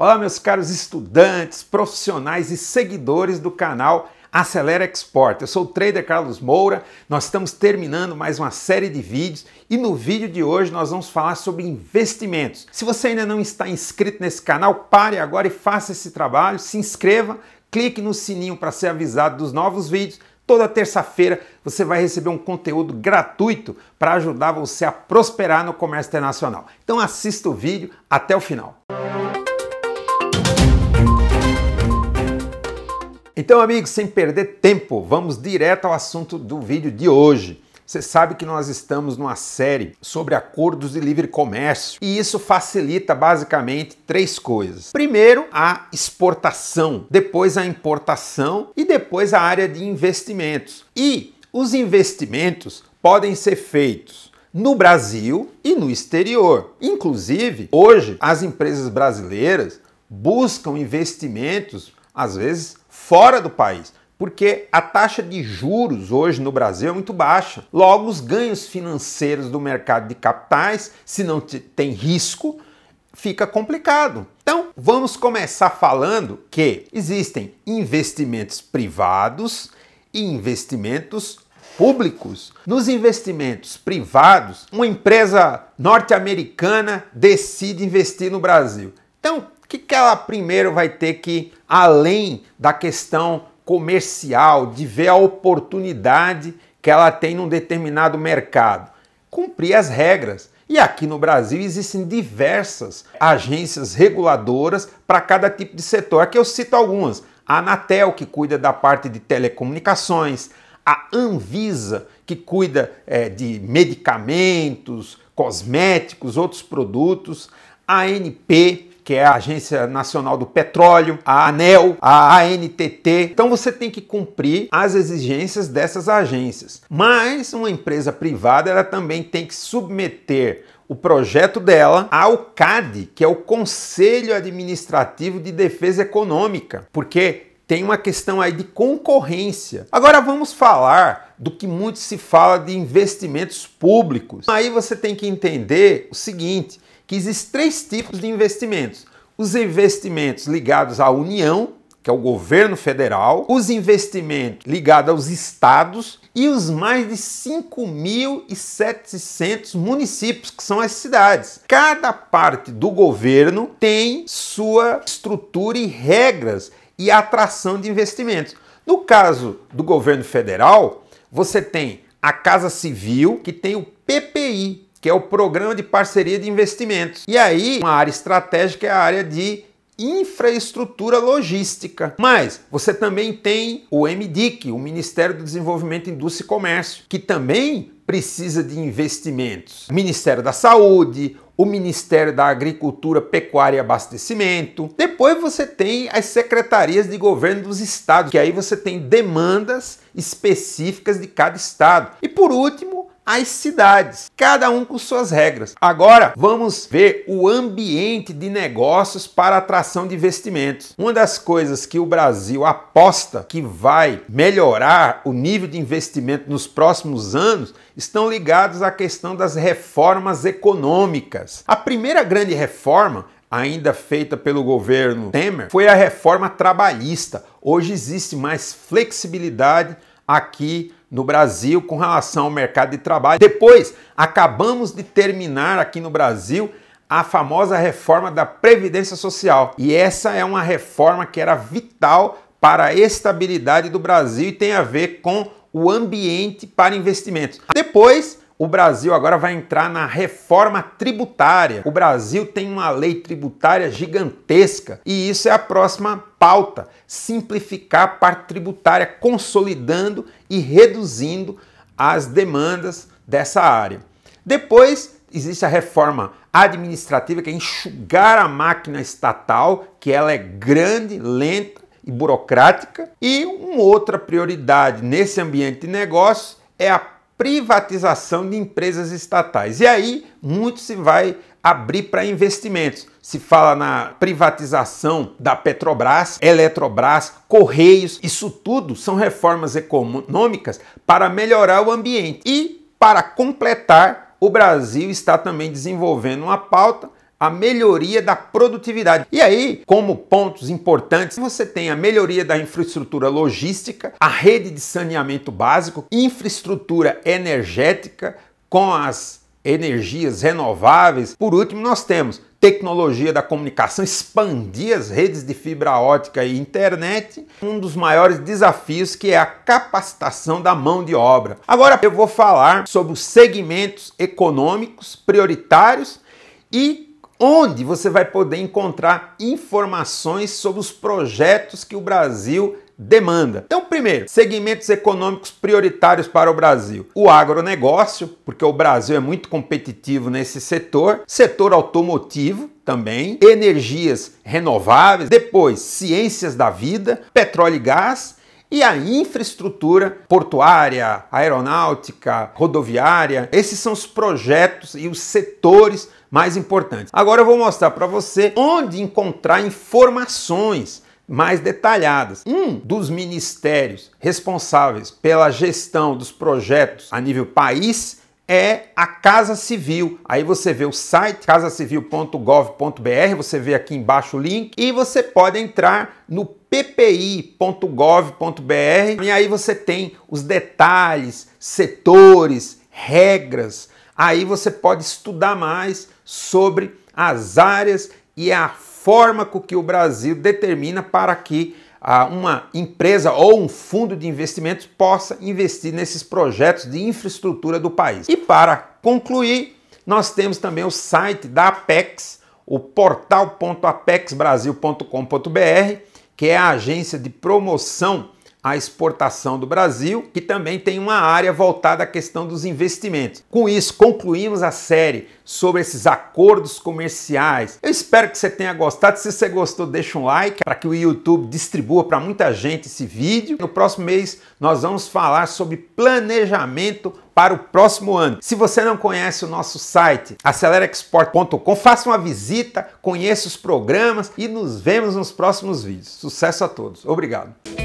Olá, meus caros estudantes, profissionais e seguidores do canal Acelera Export. Eu sou o trader Carlos Moura. Nós estamos terminando mais uma série de vídeos e no vídeo de hoje nós vamos falar sobre investimentos. Se você ainda não está inscrito nesse canal, pare agora e faça esse trabalho, se inscreva, clique no sininho para ser avisado dos novos vídeos. Toda terça-feira você vai receber um conteúdo gratuito para ajudar você a prosperar no comércio internacional. Então assista o vídeo até o final. Então, amigos, sem perder tempo, vamos direto ao assunto do vídeo de hoje. Você sabe que nós estamos numa série sobre acordos de livre comércio e isso facilita basicamente três coisas. Primeiro, a exportação, depois a importação e depois a área de investimentos. E os investimentos podem ser feitos no Brasil e no exterior. Inclusive, hoje as empresas brasileiras buscam investimentos às vezes fora do país, porque a taxa de juros hoje no Brasil é muito baixa. Logo, os ganhos financeiros do mercado de capitais, se não tem risco, fica complicado. Então, vamos começar falando que existem investimentos privados e investimentos públicos. Nos investimentos privados, uma empresa norte-americana decide investir no Brasil. Então, que, que ela primeiro vai ter que, além da questão comercial, de ver a oportunidade que ela tem num determinado mercado, cumprir as regras. E aqui no Brasil existem diversas agências reguladoras para cada tipo de setor. Aqui eu cito algumas: a Anatel, que cuida da parte de telecomunicações, a Anvisa, que cuida é, de medicamentos, cosméticos, outros produtos, a ANP, que é a Agência Nacional do Petróleo, a ANEL, a ANTT. Então você tem que cumprir as exigências dessas agências. Mas uma empresa privada ela também tem que submeter o projeto dela ao CAD, que é o Conselho Administrativo de Defesa Econômica, porque tem uma questão aí de concorrência. Agora vamos falar do que muito se fala de investimentos públicos. Aí você tem que entender o seguinte, que existem três tipos de investimentos os investimentos ligados à União, que é o governo federal, os investimentos ligados aos estados e os mais de 5.700 municípios, que são as cidades. Cada parte do governo tem sua estrutura e regras e atração de investimentos. No caso do governo federal, você tem a Casa Civil, que tem o PPI, que é o Programa de Parceria de Investimentos. E aí, uma área estratégica é a área de infraestrutura logística. Mas você também tem o MDIC, o Ministério do Desenvolvimento, Indústria e Comércio, que também precisa de investimentos. O Ministério da Saúde, o Ministério da Agricultura, Pecuária e Abastecimento. Depois você tem as secretarias de governo dos estados, que aí você tem demandas específicas de cada estado. E por último, as cidades, cada um com suas regras. Agora vamos ver o ambiente de negócios para atração de investimentos. Uma das coisas que o Brasil aposta que vai melhorar o nível de investimento nos próximos anos estão ligados à questão das reformas econômicas. A primeira grande reforma ainda feita pelo governo Temer foi a reforma trabalhista. Hoje existe mais flexibilidade aqui no Brasil com relação ao mercado de trabalho. Depois, acabamos de terminar aqui no Brasil a famosa reforma da Previdência Social. E essa é uma reforma que era vital para a estabilidade do Brasil e tem a ver com o ambiente para investimentos. Depois, o Brasil agora vai entrar na reforma tributária. O Brasil tem uma lei tributária gigantesca e isso é a próxima pauta: simplificar a parte tributária, consolidando e reduzindo as demandas dessa área. Depois existe a reforma administrativa, que é enxugar a máquina estatal, que ela é grande, lenta e burocrática. E uma outra prioridade nesse ambiente de negócio é a privatização de empresas estatais. E aí muito se vai abrir para investimentos. Se fala na privatização da Petrobras, Eletrobras, Correios, isso tudo são reformas econômicas para melhorar o ambiente. E para completar, o Brasil está também desenvolvendo uma pauta a melhoria da produtividade. E aí, como pontos importantes, você tem a melhoria da infraestrutura logística, a rede de saneamento básico, infraestrutura energética com as energias renováveis. Por último, nós temos tecnologia da comunicação, expandir as redes de fibra ótica e internet, um dos maiores desafios que é a capacitação da mão de obra. Agora eu vou falar sobre os segmentos econômicos prioritários e onde você vai poder encontrar informações sobre os projetos que o Brasil demanda. Então, primeiro, segmentos econômicos prioritários para o Brasil. O agronegócio, porque o Brasil é muito competitivo nesse setor, setor automotivo também, energias renováveis, depois ciências da vida, petróleo e gás e a infraestrutura portuária, aeronáutica, rodoviária. Esses são os projetos e os setores mais importantes. Agora eu vou mostrar para você onde encontrar informações mais detalhadas. Um dos ministérios responsáveis pela gestão dos projetos a nível país é a Casa Civil. Aí você vê o site casacivil.gov.br, você vê aqui embaixo o link e você pode entrar no ppi.gov.br e aí você tem os detalhes, setores, regras. Aí você pode estudar mais sobre as áreas e a forma com que o Brasil determina para que ah, uma empresa ou um fundo de investimentos possa investir nesses projetos de infraestrutura do país. E para concluir, nós temos também o site da Apex, o portal.apexbrasil.com.br, que é a agência de promoção a exportação do Brasil, que também tem uma área voltada à questão dos investimentos. Com isso, concluímos a série sobre esses acordos comerciais. Eu espero que você tenha gostado. Se você gostou, deixa um like para que o YouTube distribua para muita gente esse vídeo. No próximo mês, nós vamos falar sobre planejamento para o próximo ano. Se você não conhece o nosso site, acelerexport.com, faça uma visita, conheça os programas e nos vemos nos próximos vídeos. Sucesso a todos. Obrigado.